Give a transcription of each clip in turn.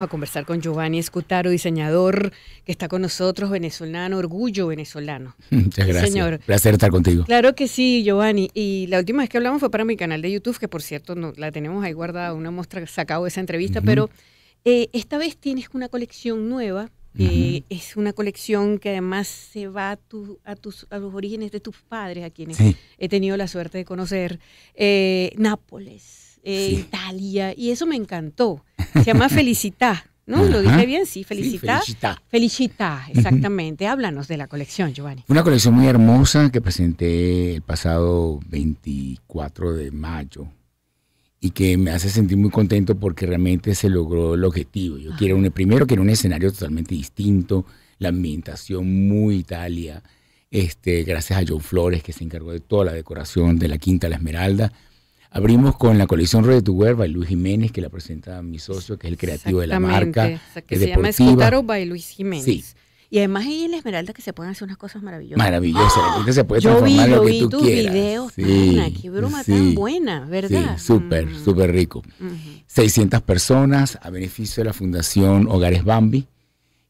A conversar con Giovanni Escutaro, diseñador que está con nosotros, venezolano, orgullo venezolano. Muchas gracias. Señor. Placer estar contigo. Claro que sí, Giovanni. Y la última vez que hablamos fue para mi canal de YouTube, que por cierto no, la tenemos ahí guardada, una muestra sacado de esa entrevista, pero eh, esta vez tienes una colección nueva. es una colección que además se va a, a, tus, a los orígenes de tus padres, a quienes he tenido la suerte de conocer. Eh, Nápoles, eh, Italia, y eso me encantó. Se llama Felicita. ¿No? ¿Lo dije bien? Sí, felicita. Sí, felicita. exactamente. Háblanos de la colección, Giovanni. Una colección muy hermosa que presenté el pasado 24 de mayo y que me hace sentir muy contento porque realmente se logró el objetivo. Yo quiero un, primero quiero un escenario totalmente distinto, la ambientación muy Italia, este, gracias a John Flores que se encargó de toda la decoración de la Quinta La Esmeralda, Abrimos con la colección Red to Wear by Luis Jiménez, que la presenta mi socio, que es el creativo de la marca. que se llama Escutaro by Luis Jiménez. Y además ahí en Esmeralda que se pueden hacer unas cosas maravillosas. Maravillosas, se puede transformar yo vi, lo que tú quieras. Videos, sí, qué broma tan buena, ¿verdad? Sí, súper, mm. súper rico. 600 personas a beneficio de la Fundación Hogares Bambi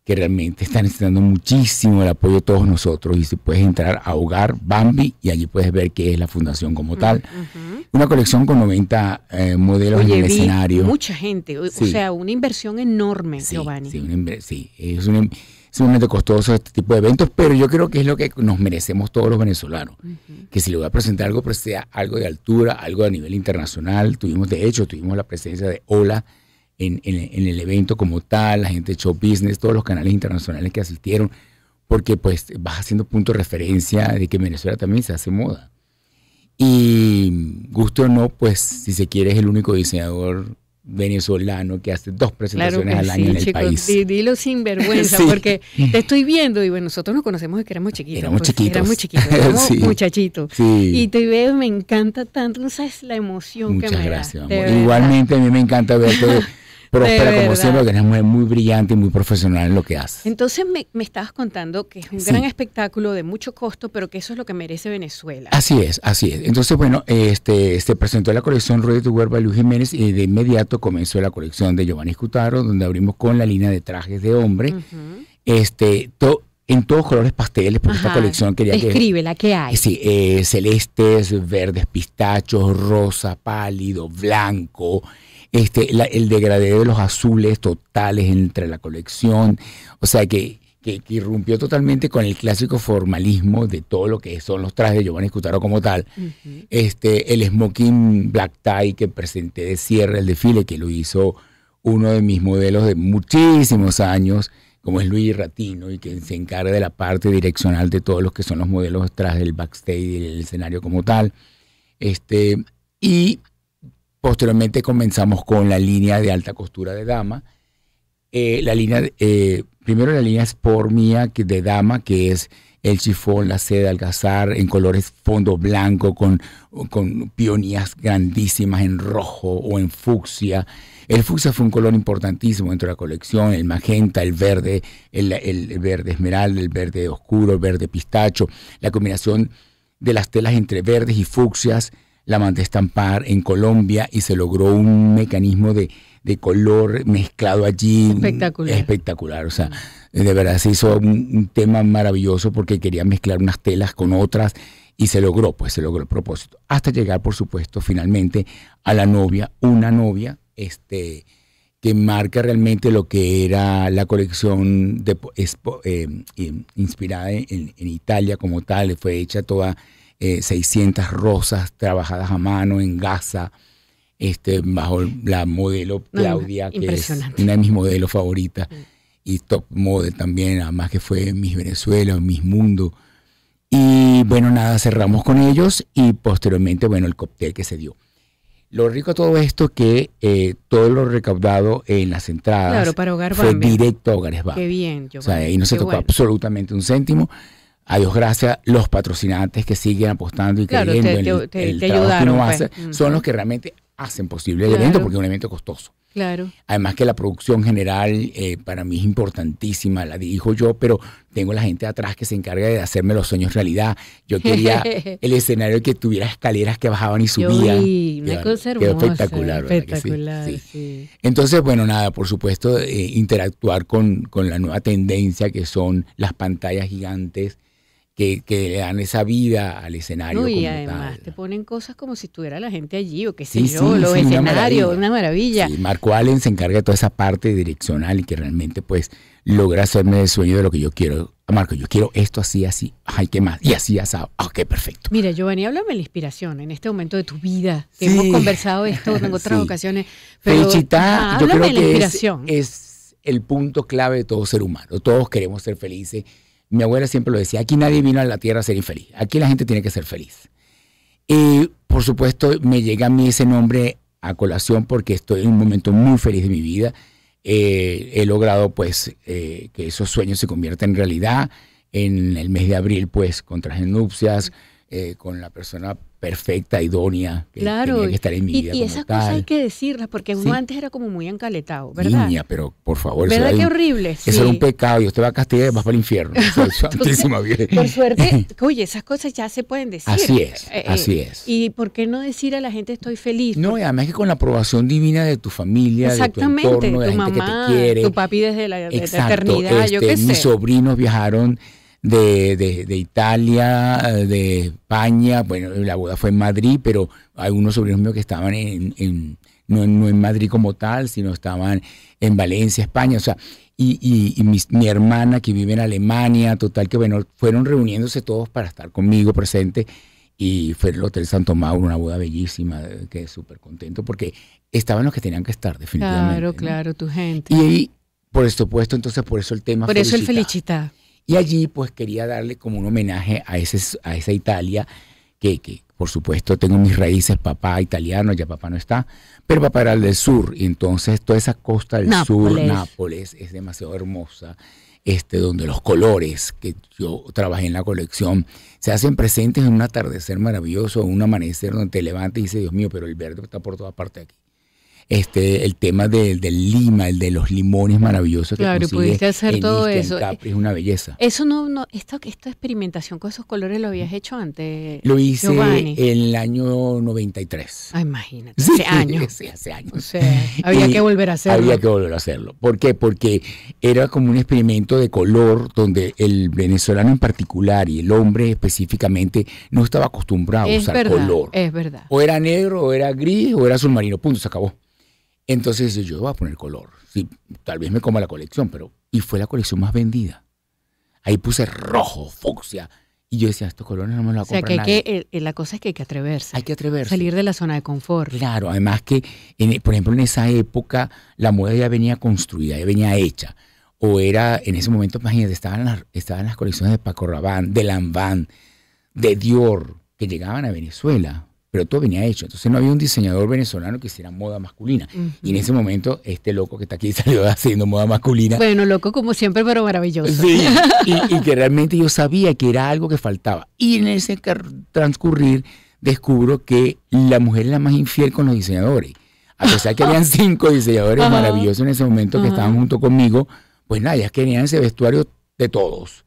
que realmente está necesitando muchísimo el apoyo de todos nosotros. Y si puedes entrar a Hogar Bambi y allí puedes ver qué es la fundación como tal. Una colección con 90 eh, modelos y en el escenario. Mucha gente, o, sea, una inversión enorme, Giovanni. Sí, es un sumamente costoso este tipo de eventos, pero yo creo que es lo que nos merecemos todos los venezolanos. Que si le voy a presentar algo, pues sea algo de altura, algo a nivel internacional. Tuvimos, de hecho, tuvimos la presencia de Ola en, el evento como tal, la gente de Show Business, todos los canales internacionales que asistieron, porque pues vas haciendo punto de referencia de que Venezuela también se hace moda. Y gusto o no, pues si se quiere es el único diseñador venezolano que hace dos presentaciones al año en el país. Dilo sin vergüenza, porque te estoy viendo y bueno, nosotros nos conocemos desde que éramos chiquitos. Éramos pues, chiquitos. Éramos chiquitos, muchachitos. Y te veo, me encanta tanto, no sabes la emoción que me da. Muchas gracias, Igualmente a mí me encanta verte. próspera, como siempre, que muy brillante y muy profesional en lo que hace. Entonces me, estabas contando que es un gran espectáculo de mucho costo, pero que eso es lo que merece Venezuela. Así es, así es. Entonces, bueno, este se presentó la colección Rodríguez de y Luis Jiménez y de inmediato comenzó la colección de Giovanni Scutaro, donde abrimos con la línea de trajes de hombre. Este, en todos colores pasteles, porque esta colección quería que que... Escríbela, que hay? Sí, eh, celestes, verdes, pistachos, rosa, pálido, blanco, este, el degradé de los azules totales entre la colección, o sea que, irrumpió totalmente con el clásico formalismo de todo lo que son los trajes de Giovanni Scutaro como tal. este, el smoking black tie que presenté de cierre el desfile, que lo hizo uno de mis modelos de muchísimos años, como es Luis Ratino, y que se encarga de la parte direccional de todos los que son los modelos tras del backstage y el escenario como tal. Este, y Posteriormente comenzamos con la línea de alta costura de dama. Eh, la línea, eh, primero la línea por mía que de dama, que es el chifón, la seda, gazar, en colores fondo blanco, con, con pionías grandísimas en rojo o en fucsia. El fucsia fue un color importantísimo dentro de la colección, el magenta, el verde, el, el verde esmeralda, el verde oscuro, el verde pistacho, la combinación de las telas entre verdes y fucsias, la mandé estampar en Colombia y se logró un mecanismo de, color mezclado allí. Espectacular. Espectacular, o sea, de verdad se hizo un, tema maravilloso porque quería mezclar unas telas con otras y se logró, pues se logró el propósito. Hasta llegar, por supuesto, finalmente a la novia, una novia, este que marca realmente lo que era la colección de, eh, inspirada en, en Italia como tal, fue hecha toda 600 eh, rosas trabajadas a mano en Gaza, este, bajo la modelo Claudia, que es una de mis modelos favoritas, y top model también, además que fue mis Venezuela, Miss Mundo. Y bueno, nada, cerramos con ellos y posteriormente, bueno, el cóctel que se dio. Lo rico de todo esto que eh, todo lo recaudado en las entradas fue directo a Hogares Bambi. Qué ahí no se tocó absolutamente un céntimo a Dios gracias, los patrocinantes que siguen apostando y creyendo en el, el trabajo que pues. son los que realmente hacen posible el evento, porque es un evento costoso. Claro. Además que la producción general eh, para mí es importantísima, la dirijo yo, pero tengo la gente atrás que se encarga de hacerme los sueños realidad. Yo quería el escenario que tuviera escaleras que bajaban y subían. Sí, espectacular, espectacular Entonces, bueno, nada, por supuesto, eh, interactuar con, con la nueva tendencia que son las pantallas gigantes que, le dan esa vida al escenario. y además te ponen cosas como si estuviera la gente allí, o que sé sí, yo, los escenarios, una maravilla. Una Marco Allen se encarga de toda esa parte direccional y que realmente pues logra hacerme el sueño de lo que yo quiero. Marco, yo quiero esto así, así, ay, ¿qué más? Y así, asado, ah, perfecto. Mira, Giovanni, háblame de la inspiración en este momento de tu vida, hemos conversado esto en otras ocasiones. Pero, yo creo es el punto clave de todo ser humano. Todos queremos ser felices mi abuela siempre lo decía, aquí nadie vino a la tierra a ser infeliz, aquí la gente tiene que ser feliz. Y por supuesto me llega a mí ese nombre a colación porque estoy en un momento muy feliz de mi vida. Eh, he logrado pues eh, que esos sueños se conviertan en realidad. En el mes de abril pues contraje nupcias eh, con la persona perfecta, idónea, que claro. tenía que estar en mi vida. Y, esas cosas hay que decirlas, porque uno antes era como muy encaletado, ¿verdad? Niña, pero por favor. ¿Verdad qué horrible? Eso era un pecado, y usted va a castigar y va para el infierno. Por suerte, oye, esas cosas ya se pueden decir. Así es, eh, eh, así es. ¿Y por qué no decir a la gente estoy feliz? No, además que con la aprobación divina de tu familia, Exactamente, de tu entorno, de tu papi desde la, eternidad, yo qué este, sé. Mis sobrinos viajaron de, de, de, Italia, eh, de España, bueno, la boda fue en Madrid, pero hay unos sobrinos míos que estaban en, en no, en Madrid como tal, sino estaban en Valencia, España, o sea, y, y, mi, hermana que vive en Alemania, total, que bueno, fueron reuniéndose todos para estar conmigo presente y fue el Hotel Santo Mauro, una boda bellísima, que súper contento porque estaban los que tenían que estar, definitivamente. Claro, claro, tu gente. Y por supuesto, entonces por eso el tema. Por eso el felicita. Y allí pues quería darle como un homenaje a, ese, a esa Italia que, por supuesto tengo mis raíces, papá italiano, ya papá no está, pero papá era el del sur, y entonces toda esa costa del sur, Nápoles, es demasiado hermosa, este, donde los colores que yo trabajé en la colección se hacen presentes en un atardecer maravilloso, un amanecer donde te levantas y dices, Dios mío, pero el verde está por toda parte aquí este, el tema del Lima, el de los limones maravillosos claro, pudiste hacer todo eso. es una belleza. Eso no, no esta, esta experimentación con esos colores lo habías hecho antes. Lo hice en el año 93. Ah, imagínate, hace años. Sí, hace años. había que volver a hacerlo. Había que volver a hacerlo. ¿Por qué? Porque era como un experimento de color donde el venezolano en particular y el hombre específicamente no estaba acostumbrado a usar color. Es verdad. O era negro, o era gris, o era azul marino Punto, se acabó. Entonces yo voy a poner color. Sí, tal vez me como la colección, pero... Y fue la colección más vendida. Ahí puse rojo, fucsia. Y yo decía, estos colores no me los voy a comprar O sea, que, hay que eh, eh, la cosa es que hay que atreverse. Hay que atreverse. Salir de la zona de confort. Claro, además que, en, por ejemplo, en esa época la moda ya venía construida, ya venía hecha. O era, en ese momento, imagínate, estaban las, estaban las colecciones de Paco Rabanne, de Lambán, de Dior, que llegaban a Venezuela pero todo venía hecho. Entonces no había un diseñador venezolano que hiciera moda masculina. Y en ese momento, este loco que está aquí salió haciendo moda masculina. Bueno, loco como siempre, pero maravilloso. Sí, y, que realmente yo sabía que era algo que faltaba. Y en ese transcurrir descubro que la mujer es la más infiel con los diseñadores. A pesar que habían cinco diseñadores maravillosos en ese momento que estaban junto conmigo, pues nada, ya querían ese vestuario de todos.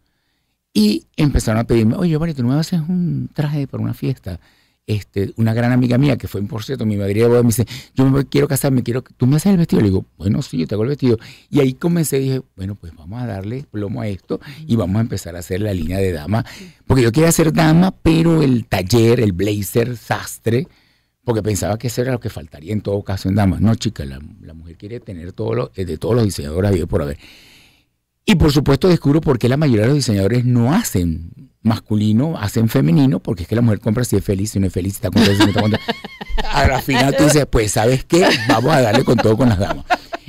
Y empezaron a pedirme, oye, Marito, tú no me haces un traje para una fiesta. Este, una gran amiga mía que fue, por cierto, mi madre me dice, yo me quiero casarme, quiero, tú me haces el vestido. Le digo, bueno, sí, yo te hago el vestido. Y ahí comencé, dije, bueno, pues vamos a darle plomo a esto y vamos a empezar a hacer la línea de dama. Porque yo quería hacer dama, pero el taller, el blazer, sastre, porque pensaba que eso era lo que faltaría en todo caso en damas. No, chica, la, mujer quiere tener todo eh, de todos los diseñadores habido por haber. Y por supuesto descubro por qué la mayoría de los diseñadores no hacen masculino, hacen femenino, porque es que la mujer compra si es feliz, si no es feliz, si está contenta, si no está contenta. A la final tú dices, pues sabes qué, vamos a darle con todo con las damas.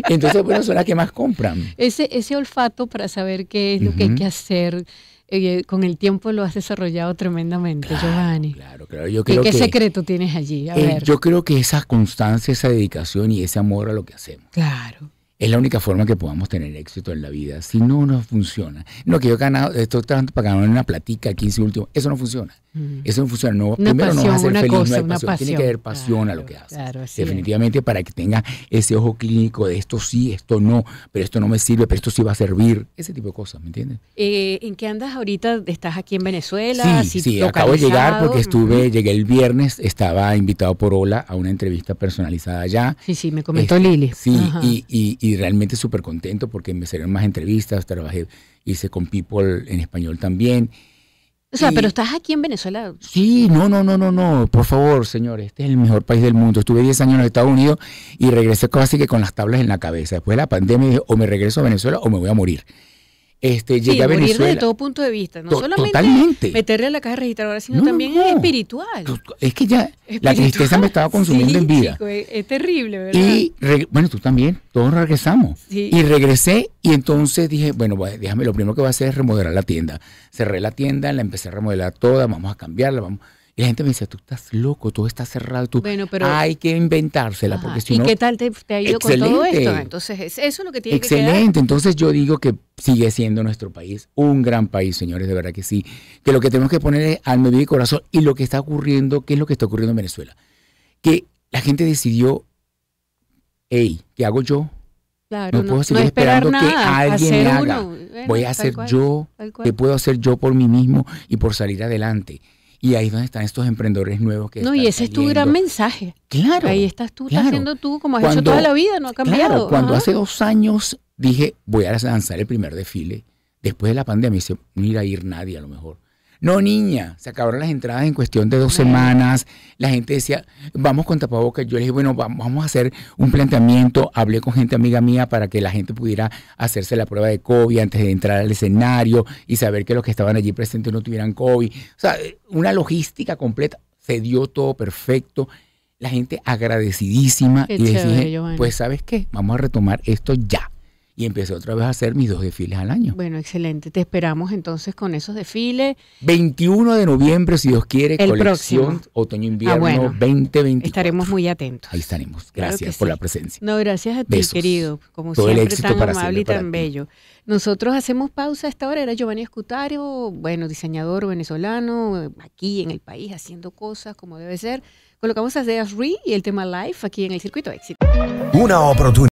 Entonces, bueno, son las que más compran. Ese, ese olfato para saber qué es lo que hay que hacer, eh, con el tiempo lo has desarrollado tremendamente, Giovanni. Claro, claro. ¿Y qué secreto tienes allí? Eh, yo creo que esa constancia, esa dedicación y ese amor a lo que hacemos. Claro. Es la única forma que podamos tener éxito en la vida. Si no no funciona. No, que yo he ganado, estoy tratando para ganar una platica, 15 último, Eso no funciona. Mm. Eso no funciona. No, primero no a ser feliz, cosa, no pasión. Tiene que haber pasión a lo que haces. Claro, Definitivamente para que tenga ese ojo clínico de esto sí, esto no, pero esto no me sirve, pero esto sí va a servir. Ese tipo de cosas, ¿me entiendes? Eh, ¿En qué andas ahorita? ¿Estás aquí en Venezuela? Sí, sí, acabo de llegar porque estuve, llegué el viernes, estaba invitado por Ola a una entrevista personalizada allá. Sí, sí, me comentó este, Lili. Sí, y y realmente súper contento porque me salieron más entrevistas, trabajé, hice con People en español también. O sea, pero estás aquí en Venezuela. Sí, no, no, no, no, no. Por favor, señores, este es el mejor país del mundo. Estuve 10 años en los Estados Unidos y regresé casi que con las tablas en la cabeza. Después de la pandemia dije, o me regreso a Venezuela o me voy a morir este, llegué a Venezuela. todo punto de vista, no solamente totalmente. meterle a la caja registradora, sino también espiritual. Es que ya la tristeza me estaba consumiendo en vida. es, terrible, ¿verdad? Y bueno, tú también, todos regresamos. Y regresé y entonces dije, bueno, déjame, lo primero que voy a hacer es remodelar la tienda. Cerré la tienda, la empecé a remodelar toda, vamos a cambiarla, vamos. Y la gente me dice, tú estás loco, todo está cerrado, tú hay que inventársela. Porque si ¿Y qué tal te, ha ido con todo esto? Entonces, eso es lo que tiene que que Excelente, entonces yo digo que sigue siendo nuestro país un gran país, señores, de verdad que sí. Que lo que tenemos que poner es al medio y corazón. Y lo que está ocurriendo, ¿qué es lo que está ocurriendo en Venezuela? Que la gente decidió, hey, ¿qué hago yo? no, puedo seguir esperando que alguien haga. Voy a hacer yo, ¿Qué puedo hacer yo por mí mismo y por salir adelante. Y ahí es donde están estos emprendedores nuevos que... No, y ese es tu gran mensaje. Claro. Ahí estás tú, estás haciendo tú como has hecho toda la vida, no ha cambiado. Claro, cuando hace dos años dije, voy a lanzar el primer desfile, después de la pandemia, me dice, no a ir nadie a lo mejor. No, niña, se acabaron las entradas en cuestión de dos semanas. La gente decía, vamos con tapabocas. Yo le dije, bueno, vamos a hacer un planteamiento. Hablé con gente amiga mía para que la gente pudiera hacerse la prueba de COVID antes de entrar al escenario y saber que los que estaban allí presentes no tuvieran COVID. O sea, una logística completa. Se dio todo perfecto la gente agradecidísima y dije, pues sabes qué, vamos a retomar esto ya y empecé otra vez a hacer mis dos desfiles al año. Bueno, excelente. Te esperamos entonces con esos desfiles. 21 de noviembre, si Dios quiere, El colección otoño-invierno ah, Estaremos muy atentos. Ahí estaremos. Gracias por la presencia. No, gracias a ti, querido. Como siempre, tan amable y tan bello. Nosotros hacemos pausa a esta hora. Era Giovanni Escutario, bueno, diseñador venezolano, aquí en el país haciendo cosas como debe ser. Colocamos a Deas Re y el tema Life aquí en el circuito éxito. Una oportunidad.